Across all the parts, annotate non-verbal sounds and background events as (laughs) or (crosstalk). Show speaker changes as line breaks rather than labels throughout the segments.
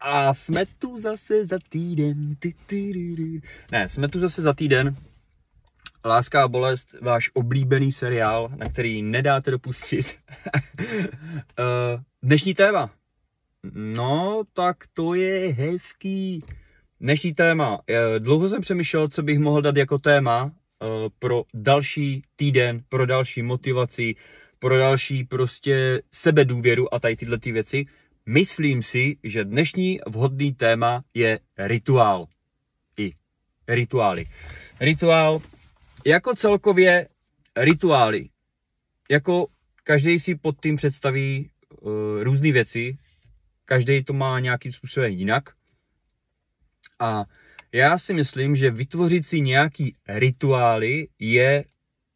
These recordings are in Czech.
A jsme tu zase za týden. Ty, ty, ty, ty. Ne, jsme tu zase za týden. Láska a bolest, váš oblíbený seriál, na který nedáte dopustit. (laughs) Eh, dnešní téma. No, tak to je hezký. Dnešní téma. Eh, dlouho jsem přemýšlel, co bych mohl dát jako téma eh, pro další týden, pro další motivaci, pro další prostě sebedůvěru a tady tyhle ty věci. Myslím si, že dnešní vhodný téma je rituál. I rituály. Rituál jako celkově rituály. Jako každý si pod tím představí uh, eh, různé věci, každý to má nějakým způsobem jinak. A já si myslím, že vytvořit si nějaký rituály je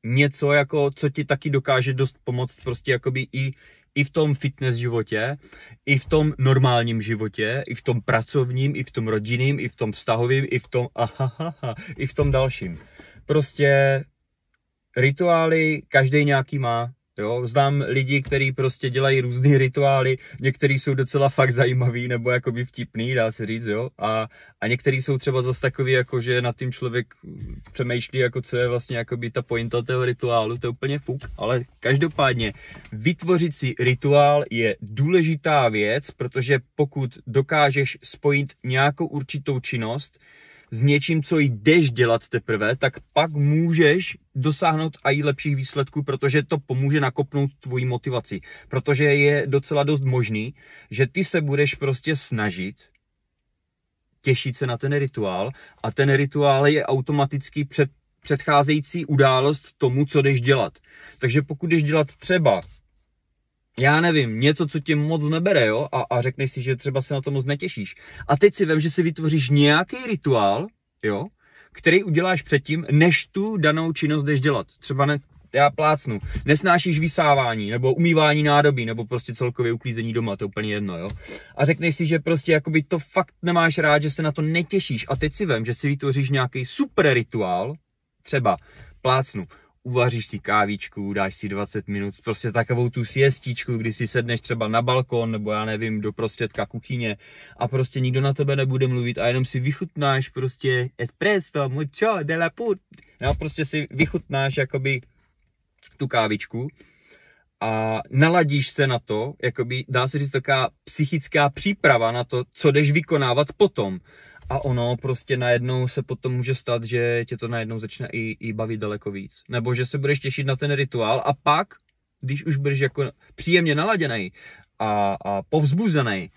něco, jako, co ti taky dokáže dost pomoct prostě jakoby i i v tom fitness životě, i v tom normálním životě, i v tom pracovním, i v tom rodinným, i v tom vztahovém, i v tom aha aha, i v tom dalším. Prostě rituály každý nějaký má, Jo, znám lidi, kteří prostě dělají různé rituály, některý jsou docela fakt zajímavý nebo by vtipný, dá se říct, jo. A, a některý jsou třeba zase takový, jako že nad tím člověk přemýšlí, jako co je vlastně jako by ta pointa toho rituálu, to je úplně fuk. Ale každopádně vytvořit si rituál je důležitá věc, protože pokud dokážeš spojit nějakou určitou činnost, s něčím, co jdeš dělat teprve, tak pak můžeš dosáhnout a i lepších výsledků, protože to pomůže nakopnout tvoji motivaci. Protože je docela dost možný, že ty se budeš prostě snažit těšit se na ten rituál a ten rituál je automatický před, předcházející událost tomu, co jdeš dělat. Takže pokud jdeš dělat třeba já nevím, něco, co tě moc nebere, jo, a, a řekneš si, že třeba se na to moc netěšíš. A teď si vem, že si vytvoříš nějaký rituál, jo, který uděláš předtím, než tu danou činnost jdeš dělat. Třeba ne, já plácnu, nesnášíš vysávání, nebo umývání nádobí, nebo prostě celkově uklízení doma, to je úplně jedno, jo. A řekneš si, že prostě jakoby to fakt nemáš rád, že se na to netěšíš. A teď si vem, že si vytvoříš nějaký super rituál, třeba plácnu, uvaříš si kávičku, dáš si 20 minut, prostě takovou tu siestičku, kdy si sedneš třeba na balkon nebo já nevím, do prostředka kuchyně a prostě nikdo na tebe nebude mluvit a jenom si vychutnáš prostě espresso, mucho, de la put. No, prostě si vychutnáš jakoby tu kávičku a naladíš se na to, jakoby dá se říct taková psychická příprava na to, co jdeš vykonávat potom a ono prostě najednou se potom může stát, že tě to najednou začne i, i bavit daleko víc. Nebo že se budeš těšit na ten rituál a pak, když už budeš jako příjemně naladěný a, a povzbuzený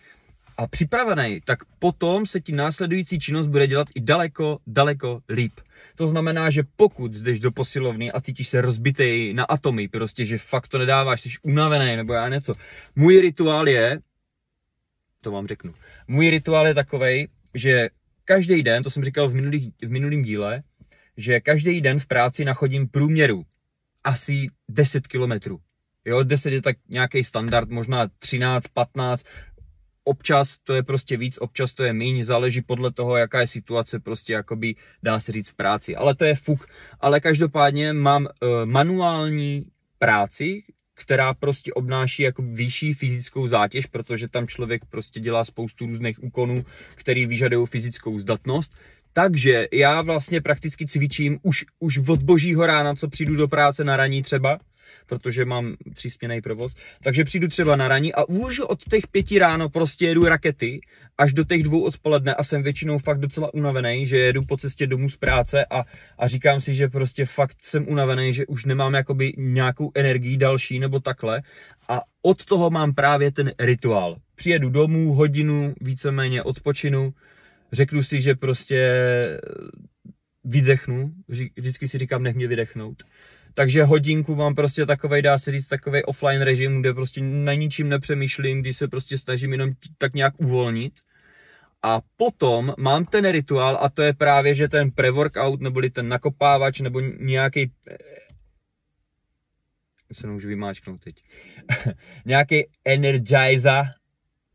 a připravený, tak potom se ti následující činnost bude dělat i daleko, daleko líp. To znamená, že pokud jdeš do posilovny a cítíš se rozbitý na atomy, prostě, že fakt to nedáváš, jsi unavený nebo já něco. Můj rituál je, to vám řeknu, můj rituál je takovej, že každý den, to jsem říkal v, minulý, v minulým díle, že každý den v práci nachodím průměru asi 10 kilometrů. Jo, 10 je tak nějaký standard, možná 13, 15, občas to je prostě víc, občas to je míň, záleží podle toho, jaká je situace, prostě jakoby dá se říct v práci, ale to je fuk. Ale každopádně mám e, manuální práci, která prostě obnáší jako vyšší fyzickou zátěž, protože tam člověk prostě dělá spoustu různých úkonů, který vyžadují fyzickou zdatnost. Takže já vlastně prakticky cvičím už, už od božího rána, co přijdu do práce na raní třeba, protože mám třísměný provoz. Takže přijdu třeba na raní a už od těch pěti ráno prostě jedu rakety až do těch dvou odpoledne a jsem většinou fakt docela unavený, že jedu po cestě domů z práce a, a říkám si, že prostě fakt jsem unavený, že už nemám jakoby nějakou energii další nebo takhle a od toho mám právě ten rituál. Přijedu domů, hodinu víceméně odpočinu, řeknu si, že prostě vydechnu, vždycky si říkám, nech mě vydechnout takže hodinku mám prostě takovej, dá se říct, takový offline režim, kde prostě na ničím nepřemýšlím, když se prostě snažím jenom tak nějak uvolnit. A potom mám ten rituál a to je právě, že ten pre-workout neboli ten nakopávač nebo nějaký eh, se už vymáčknout teď. (laughs) nějaký energizer,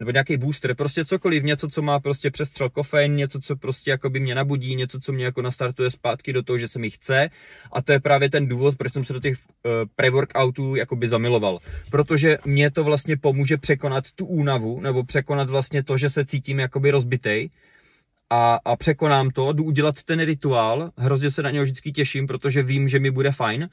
nebo nějaký booster, prostě cokoliv, něco, co má prostě přestřel kofein, něco, co prostě jako by mě nabudí, něco, co mě jako nastartuje zpátky do toho, že se mi chce. A to je právě ten důvod, proč jsem se do těch uh, pre-workoutů by zamiloval. Protože mě to vlastně pomůže překonat tu únavu, nebo překonat vlastně to, že se cítím jako by rozbitej, a, a překonám to, jdu udělat ten rituál, hrozně se na něj vždycky těším, protože vím, že mi bude fajn.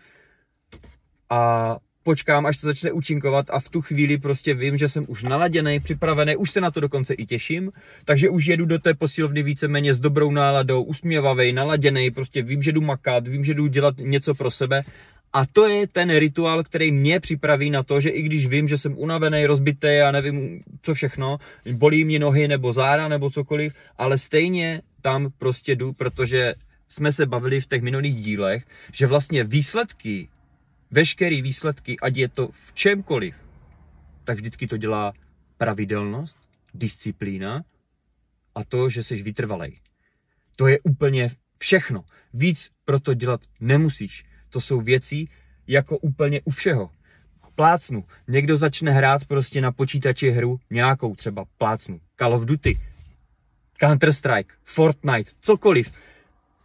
A počkám, až to začne účinkovat a v tu chvíli prostě vím, že jsem už naladěný, připravený, už se na to dokonce i těším, takže už jedu do té posilovny víceméně s dobrou náladou, usměvavý, naladěný, prostě vím, že jdu makat, vím, že jdu dělat něco pro sebe a to je ten rituál, který mě připraví na to, že i když vím, že jsem unavený, rozbitý a nevím co všechno, bolí mě nohy nebo záda nebo cokoliv, ale stejně tam prostě jdu, protože jsme se bavili v těch minulých dílech, že vlastně výsledky veškeré výsledky, ať je to v čemkoliv, tak vždycky to dělá pravidelnost, disciplína a to, že jsi vytrvalej. To je úplně všechno. Víc proto dělat nemusíš. To jsou věci jako úplně u všeho. Plácnu. Někdo začne hrát prostě na počítači hru nějakou, třeba plácnu. Call of Duty, Counter-Strike, Fortnite, cokoliv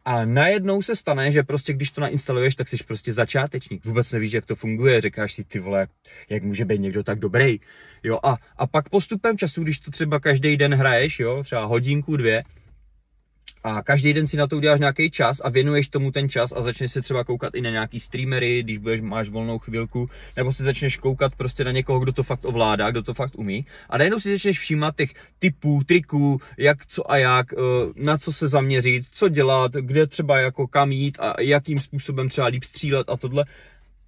a najednou se stane, že prostě když to nainstaluješ, tak jsi prostě začátečník. Vůbec nevíš, jak to funguje. Říkáš si ty vole, jak může být někdo tak dobrý. Jo, a, a pak postupem času, když to třeba každý den hraješ, jo, třeba hodinku, dvě, a každý den si na to uděláš nějaký čas a věnuješ tomu ten čas a začneš se třeba koukat i na nějaký streamery, když budeš, máš volnou chvilku, nebo si začneš koukat prostě na někoho, kdo to fakt ovládá, kdo to fakt umí. A najednou si začneš všímat těch typů, triků, jak co a jak, eh, na co se zaměřit, co dělat, kde třeba jako kam jít a jakým způsobem třeba líp střílet a tohle.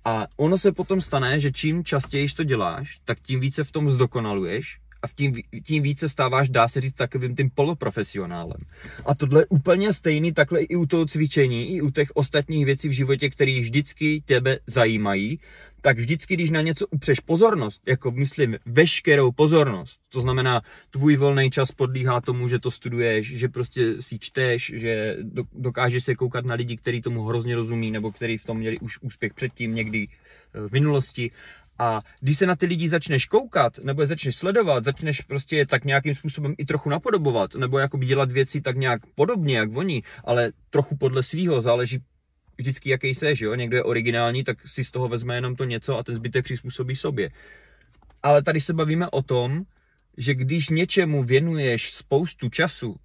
A ono se potom stane, že čím častěji to děláš, tak tím více v tom zdokonaluješ a tím, tím víc se stáváš, dá se říct, takovým tím poloprofesionálem. A tohle je úplně stejný takhle i u toho cvičení, i u těch ostatních věcí v životě, které vždycky tebe zajímají, tak vždycky, když na něco upřeš pozornost, jako myslím veškerou pozornost, to znamená, tvůj volný čas podlíhá tomu, že to studuješ, že prostě si čteš, že dokážeš se koukat na lidi, kteří tomu hrozně rozumí, nebo kteří v tom měli už úspěch předtím někdy eh, v minulosti a když se na ty lidi začneš koukat, nebo je začneš sledovat, začneš prostě tak nějakým způsobem i trochu napodobovat, nebo jakoby dělat věci tak nějak podobně, jak oni, ale trochu podle svého. záleží vždycky, jaký se, že jo? Někdo je originální, tak si z toho vezme jenom to něco a ten zbytek přizpůsobí sobě. Ale tady se bavíme o tom, že když něčemu věnuješ spoustu času,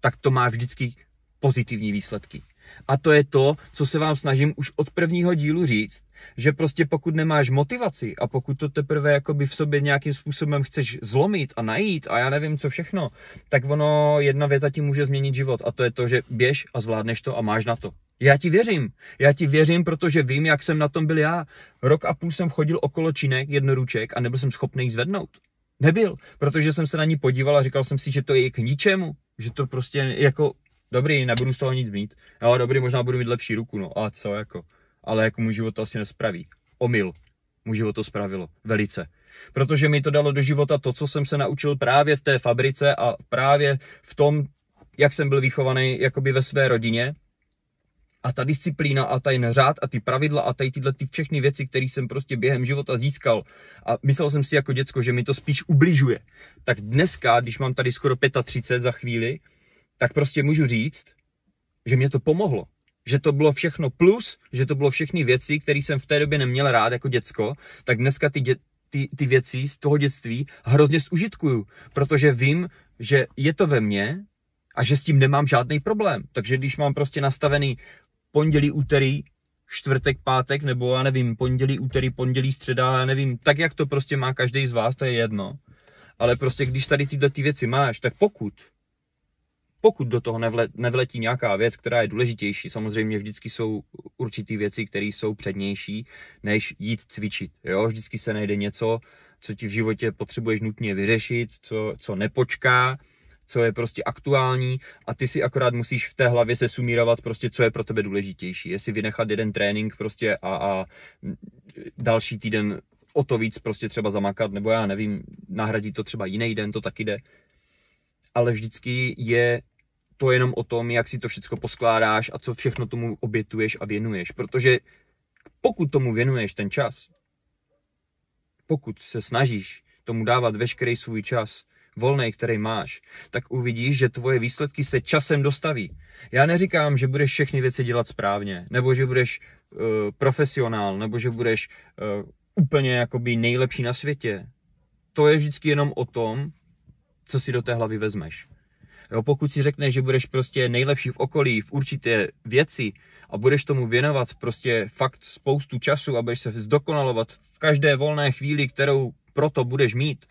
tak to má vždycky pozitivní výsledky. A to je to, co se vám snažím už od prvního dílu říct že prostě pokud nemáš motivaci a pokud to teprve jakoby v sobě nějakým způsobem chceš zlomit a najít a já nevím co všechno, tak ono jedna věta ti může změnit život a to je to, že běž a zvládneš to a máš na to. Já ti věřím. Já ti věřím, protože vím, jak jsem na tom byl já. Rok a půl jsem chodil okolo činek jednoruček a nebyl jsem schopný ji zvednout. Nebyl, protože jsem se na ní podíval a říkal jsem si, že to je k ničemu, že to prostě jako, dobrý, nebudu z toho nic mít. Jo, dobrý, možná budu mít lepší ruku, no a co jako ale jako můj život to asi nespraví. Omyl. Můj život to spravilo. Velice. Protože mi to dalo do života to, co jsem se naučil právě v té fabrice a právě v tom, jak jsem byl vychovaný jakoby ve své rodině. A ta disciplína a ten řád a ty pravidla a tady tyhle ty všechny věci, které jsem prostě během života získal a myslel jsem si jako děcko, že mi to spíš ubližuje. Tak dneska, když mám tady skoro 35 za chvíli, tak prostě můžu říct, že mě to pomohlo že to bylo všechno plus, že to bylo všechny věci, které jsem v té době neměl rád jako děcko, tak dneska ty, dě, ty, ty věci z toho dětství hrozně zužitkuju, protože vím, že je to ve mně a že s tím nemám žádný problém. Takže když mám prostě nastavený pondělí, úterý, čtvrtek, pátek, nebo já nevím, pondělí, úterý, pondělí, středa, já nevím, tak jak to prostě má každý z vás, to je jedno. Ale prostě když tady tyhle ty věci máš, tak pokud pokud do toho nevletí nějaká věc, která je důležitější, samozřejmě vždycky jsou určitý věci, které jsou přednější, než jít cvičit. Jo? Vždycky se najde něco, co ti v životě potřebuješ nutně vyřešit, co, co nepočká, co je prostě aktuální a ty si akorát musíš v té hlavě se sumírovat prostě, co je pro tebe důležitější. Jestli vynechat jeden trénink prostě a, a další týden o to víc prostě třeba zamakat, nebo já nevím, nahradit to třeba jiný den, to taky jde. Ale vždycky je to jenom o tom, jak si to všechno poskládáš a co všechno tomu obětuješ a věnuješ. Protože pokud tomu věnuješ ten čas, pokud se snažíš tomu dávat veškerý svůj čas, volný, který máš, tak uvidíš, že tvoje výsledky se časem dostaví. Já neříkám, že budeš všechny věci dělat správně, nebo že budeš uh, profesionál, nebo že budeš uh, úplně jakoby nejlepší na světě. To je vždycky jenom o tom, co si do té hlavy vezmeš. Jo, pokud si řekneš, že budeš prostě nejlepší v okolí, v určité věci a budeš tomu věnovat prostě fakt spoustu času a budeš se zdokonalovat v každé volné chvíli, kterou proto budeš mít,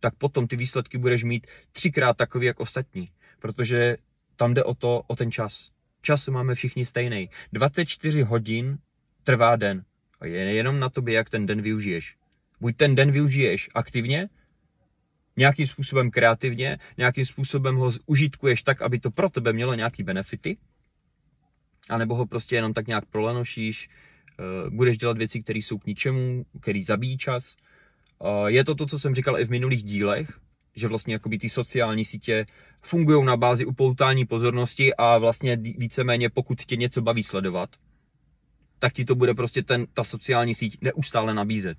tak potom ty výsledky budeš mít třikrát takový jak ostatní, protože tam jde o to, o ten čas. Čas máme všichni stejný. 24 hodin trvá den. A je jenom na tobě, jak ten den využiješ. Buď ten den využiješ aktivně, nějakým způsobem kreativně, nějakým způsobem ho užitkuješ tak, aby to pro tebe mělo nějaký benefity, anebo ho prostě jenom tak nějak prolenošíš, eh, budeš dělat věci, které jsou k ničemu, který zabíjí čas. Eh, je to to, co jsem říkal i v minulých dílech, že vlastně jakoby ty sociální sítě fungují na bázi upoutání pozornosti a vlastně víceméně pokud tě něco baví sledovat, tak ti to bude prostě ten, ta sociální síť neustále nabízet.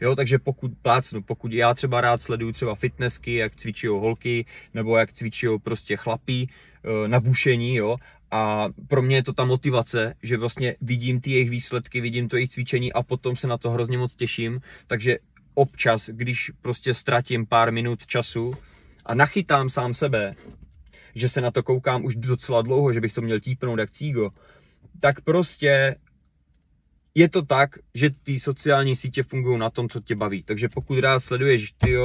Jo, takže pokud plácnu, pokud já třeba rád sleduju třeba fitnessky, jak cvičí holky, nebo jak cvičí prostě chlapí, eh, nabušení, jo, a pro mě je to ta motivace, že vlastně vidím ty jejich výsledky, vidím to jejich cvičení a potom se na to hrozně moc těším, takže občas, když prostě ztratím pár minut času a nachytám sám sebe, že se na to koukám už docela dlouho, že bych to měl típnout jak cígo, tak prostě je to tak, že ty sociální sítě fungují na tom, co tě baví. Takže pokud rád sleduješ ty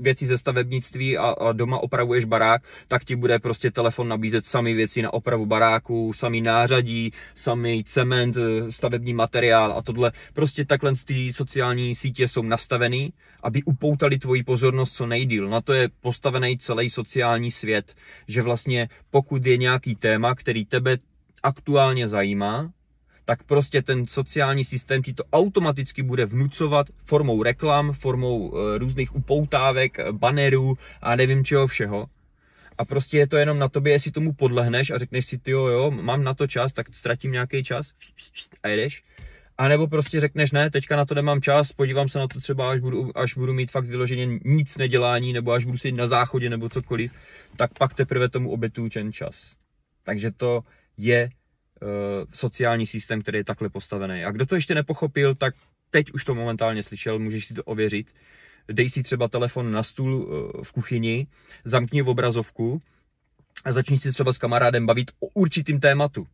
věci ze stavebnictví a, a doma opravuješ barák, tak ti bude prostě telefon nabízet samý věci na opravu baráku, samý nářadí, samý cement, eh, stavební materiál a tohle. Prostě takhle ty sociální sítě jsou nastavený, aby upoutali tvoji pozornost co nejdíl. Na to je postavený celý sociální svět, že vlastně pokud je nějaký téma, který tebe aktuálně zajímá, tak prostě ten sociální systém ti to automaticky bude vnucovat formou reklam, formou e, různých upoutávek, e, banerů a nevím čeho všeho. A prostě je to jenom na tobě, jestli tomu podlehneš a řekneš si, ty jo, jo, mám na to čas, tak ztratím nějaký čas a jedeš. A nebo prostě řekneš, ne, teďka na to nemám čas, podívám se na to třeba, až budu, až budu mít fakt vyloženě nic nedělání, nebo až budu si na záchodě, nebo cokoliv, tak pak teprve tomu obětuju ten čas. Takže to je Eh, sociální systém, který je takhle postavený. A kdo to ještě nepochopil, tak teď už to momentálně slyšel, můžeš si to ověřit. Dej si třeba telefon na stůl eh, v kuchyni, zamkni v obrazovku a začni si třeba s kamarádem bavit o určitým tématu.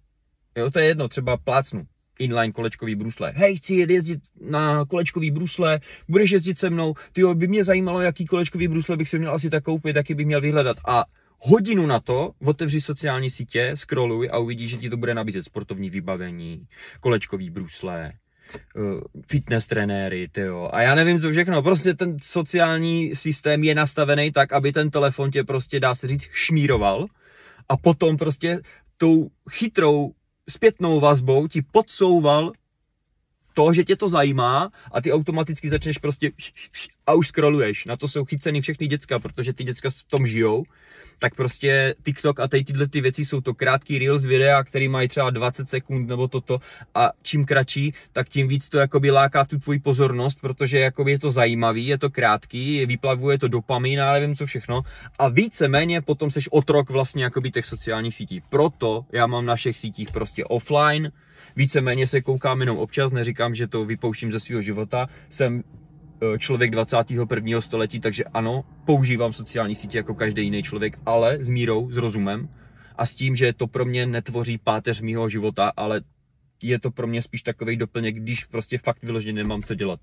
Jo, to je jedno, třeba plácnu inline kolečkový brusle. Hej, chci jezdit na kolečkový brusle, budeš jezdit se mnou, ty by mě zajímalo, jaký kolečkový brusle bych si měl asi tak koupit, jaký bych měl vyhledat. A hodinu na to otevři sociální sítě, scrolluj a uvidíš, že ti to bude nabízet sportovní vybavení, kolečkový brusle, eh, fitness trenéry, tyjo. A já nevím, co všechno. Prostě ten sociální systém je nastavený tak, aby ten telefon tě prostě, dá se říct, šmíroval a potom prostě tou chytrou zpětnou vazbou ti podsouval to, že tě to zajímá a ty automaticky začneš prostě a už scrolluješ. Na to jsou chyceny všechny děcka, protože ty děcka v tom žijou. Tak prostě TikTok a tady tyhle ty věci jsou to krátký reels videa, který mají třeba 20 sekund nebo toto a čím kratší, tak tím víc to jakoby láká tu tvoji pozornost, protože jakoby je to zajímavý, je to krátký, vyplavuje to dopamin a nevím co všechno a víceméně potom seš otrok vlastně jakoby těch sociálních sítí. Proto já mám na všech sítích prostě offline, víceméně se koukám jenom občas, neříkám, že to vypouštím ze svého života, jsem e, člověk 21. století, takže ano, používám sociální sítě jako každý jiný člověk, ale s mírou, s rozumem a s tím, že to pro mě netvoří páteř mýho života, ale je to pro mě spíš takový doplněk, když prostě fakt vyloženě nemám co dělat,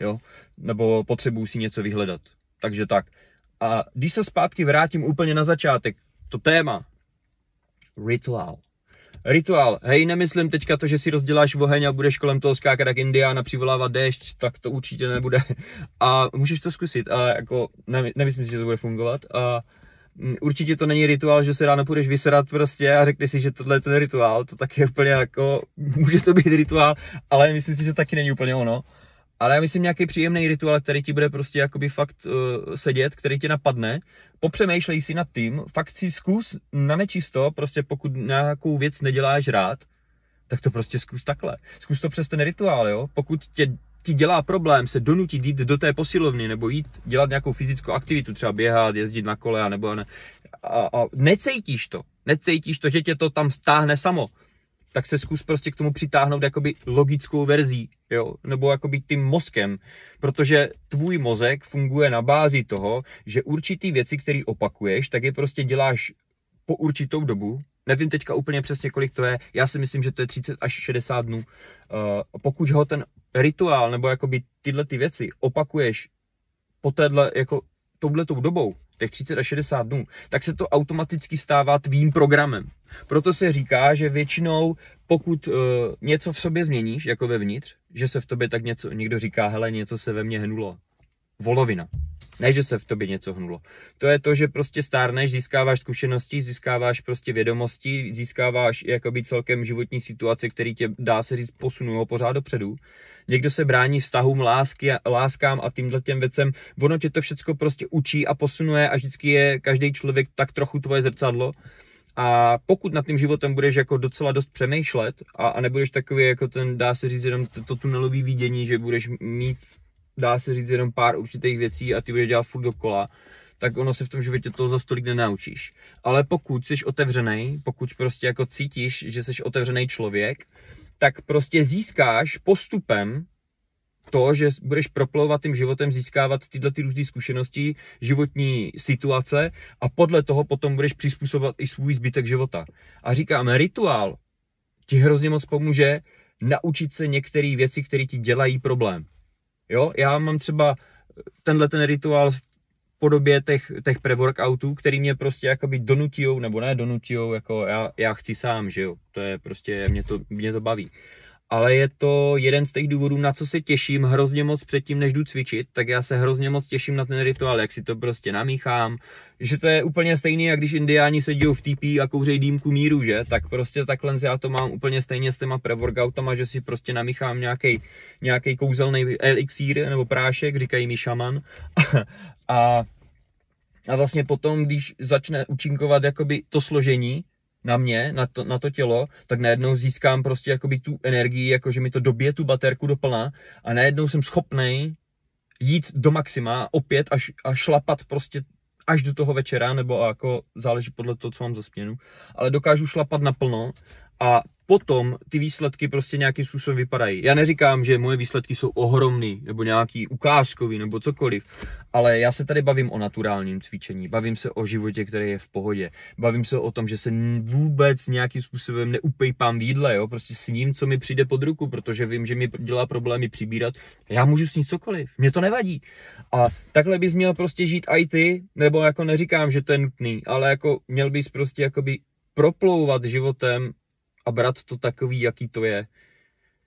jo, nebo potřebuju si něco vyhledat. Takže tak. A když se zpátky vrátím úplně na začátek, to téma, rituál. Rituál. Hej, nemyslím teďka to, že si rozděláš oheň a budeš kolem toho skákat jak Indiána, přivolávat déšť, tak to určitě nebude. (laughs) A můžeš to zkusit, ale jako nemyslím si, že to bude fungovat. A mm, určitě to není rituál, že se ráno půjdeš vysrat prostě a řekneš si, že tohle je ten rituál, to tak je úplně jako, (laughs) může to být rituál, ale myslím si, že to taky není úplně ono ale já myslím nějaký příjemný rituál, který ti bude prostě jakoby fakt uh, sedět, který tě napadne. Popřemýšlej si nad tím, fakt si zkus na nečisto, prostě pokud nějakou věc neděláš rád, tak to prostě zkus takhle. Zkus to přes ten rituál, jo. Pokud tě ti dělá problém se donutit jít do té posilovny nebo jít dělat nějakou fyzickou aktivitu, třeba běhat, jezdit na kole a nebo ne, a, a necejtíš to, necejtíš to, že tě to tam stáhne samo, tak se zkus prostě k tomu přitáhnout jakoby logickou verzí, jo, nebo jakoby tím mozkem, protože tvůj mozek funguje na bázi toho, že určitý věci, které opakuješ, tak je prostě děláš po určitou dobu, nevím teďka úplně přesně, kolik to je, já si myslím, že to je 30 až 60 dnů. Uh, pokud ho ten rituál nebo jakoby tyhle ty věci opakuješ po téhle, jako touhletou dobou, těch 30 až 60 dnů, tak se to automaticky stává tvým programem. Proto se říká, že většinou, pokud uh, něco v sobě změníš, jako vevnitř, že se v tobě tak něco, někdo říká, hele, něco se ve mně hnulo. Volovina. Ne, že se v tobě něco hnulo. To je to, že prostě stárneš, získáváš zkušenosti, získáváš prostě vědomosti, získáváš jakoby celkem životní situace, který tě, dá se říct, posunou pořád dopředu. Někdo se brání vztahům, lásky, láskám a tímhle těm věcem. Ono tě to všechno prostě učí a posunuje a vždycky je každý člověk tak trochu tvoje zrcadlo. A pokud nad tím životem budeš jako docela dost přemýšlet a, a nebudeš takový jako ten, dá se říct, jenom to, to tunelový vidění, že budeš mít dá se říct jenom pár určitých věcí a ty budeš dělat furt dokola, tak ono se v tom životě toho za stolik nenaučíš. Ale pokud jsi otevřený, pokud prostě jako cítíš, že jsi otevřený člověk, tak prostě získáš postupem to, že budeš proplouvat tím životem, získávat tyhle ty různé zkušenosti, životní situace a podle toho potom budeš přizpůsobovat i svůj zbytek života. A říkám, rituál ti hrozně moc pomůže naučit se některé věci, které ti dělají problém. Jo, já mám třeba eh, tenhle ten rituál v podobě těch, těch pre-workoutů, který mě prostě jakoby donutijou, nebo ne donutijou, jako já, já chci sám, že jo, to je prostě, mě to, mě to baví ale je to jeden z těch důvodů, na co se těším hrozně moc předtím, než jdu cvičit, tak já se hrozně moc těším na ten rituál, jak si to prostě namíchám, že to je úplně stejný, jak když indiáni sedí v TP a kouřejí dýmku míru, že? Tak prostě takhle já to mám úplně stejně s těma pre-workoutama, že si prostě namíchám nějaký nějaký kouzelný elixír nebo prášek, říkají mi šaman. (laughs) a, a vlastně potom, když začne učinkovat jakoby to složení, na mě, na to, na to tělo, tak najednou získám prostě jakoby tu energii, jakože mi to dobije tu baterku do plna a najednou jsem schopný jít do maxima opět až, a šlapat prostě až do toho večera, nebo jako záleží podle toho, co mám za směnu, ale dokážu šlapat naplno a potom ty výsledky prostě nějakým způsobem vypadají. Já neříkám, že moje výsledky jsou ohromný, nebo nějaký ukázkový, nebo cokoliv, ale já se tady bavím o naturálním cvičení, bavím se o životě, který je v pohodě, bavím se o tom, že se vůbec nějakým způsobem neupejpám v jídle, jo? prostě s ním, co mi přijde pod ruku, protože vím, že mi dělá problémy přibírat, já můžu s ní cokoliv, mě to nevadí. A takhle bys měl prostě žít i ty, nebo jako neříkám, že to je nutný, ale jako měl bys prostě jakoby proplouvat životem a brat to takový, jaký to je.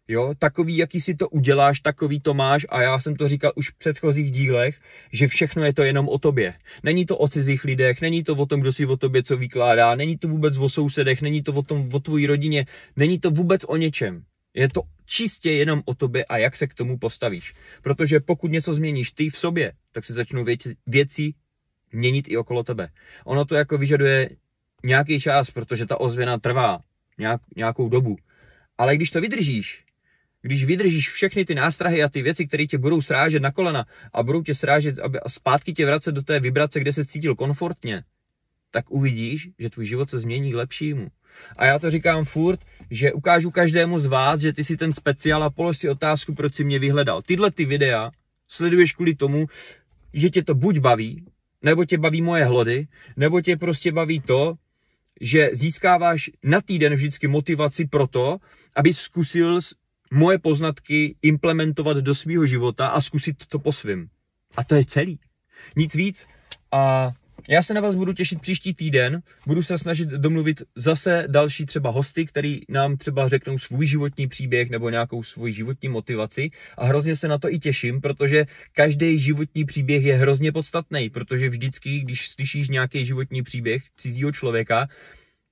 Jo, takový, jaký si to uděláš, takový to máš a já jsem to říkal už v předchozích dílech, že všechno je to jenom o tobě. Není to o cizích lidech, není to o tom, kdo si o tobě co vykládá, není to vůbec o sousedech, není to o tom, o tvojí rodině, není to vůbec o něčem. Je to čistě jenom o tobě a jak se k tomu postavíš. Protože pokud něco změníš ty v sobě, tak se začnou věci, věci měnit i okolo tebe. Ono to jako vyžaduje nějaký čas, protože ta ozvěna trvá nějak, nějakou dobu. Ale když to vydržíš, když vydržíš všechny ty nástrahy a ty věci, které tě budou srážet na kolena a budou tě srážet aby, a zpátky tě vracet do té vibrace, kde se cítil komfortně, tak uvidíš, že tvůj život se změní k lepšímu. A já to říkám furt, že ukážu každému z vás, že ty jsi ten speciál a polož si otázku, proč jsi mě vyhledal. Tyhle ty videa sleduješ kvůli tomu, že tě to buď baví, nebo tě baví moje hlody, nebo tě prostě baví to, že získáváš na týden vždycky motivaci pro to, aby zkusil moje poznatky implementovat do svého života a zkusit to po svým. A to je celý. Nic víc. A já se na vás budu těšit příští týden, budu se snažit domluvit zase další třeba hosty, který nám třeba řeknou svůj životní příběh nebo nějakou svůj životní motivaci a hrozně se na to i těším, protože každý životní příběh je hrozně podstatný, protože vždycky, když slyšíš nějaký životní příběh cizího člověka,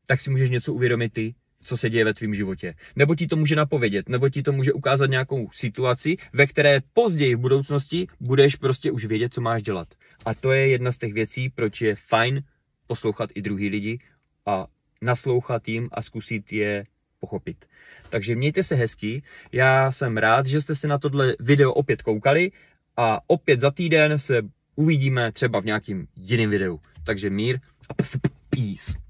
tak si můžeš něco uvědomit ty, co se děje ve tvém životě. Nebo ti to může napovědět, nebo ti to může ukázat nějakou situaci, ve které později v budoucnosti budeš prostě už vědět, co máš dělat. A to je jedna z těch věcí, proč je fajn poslouchat i druhý lidi a naslouchat jim a zkusit je pochopit. Takže mějte se hezký, já jsem rád, že jste se na tohle video opět koukali a opět za týden se uvidíme třeba v nějakým jiným videu. Takže mír a peace.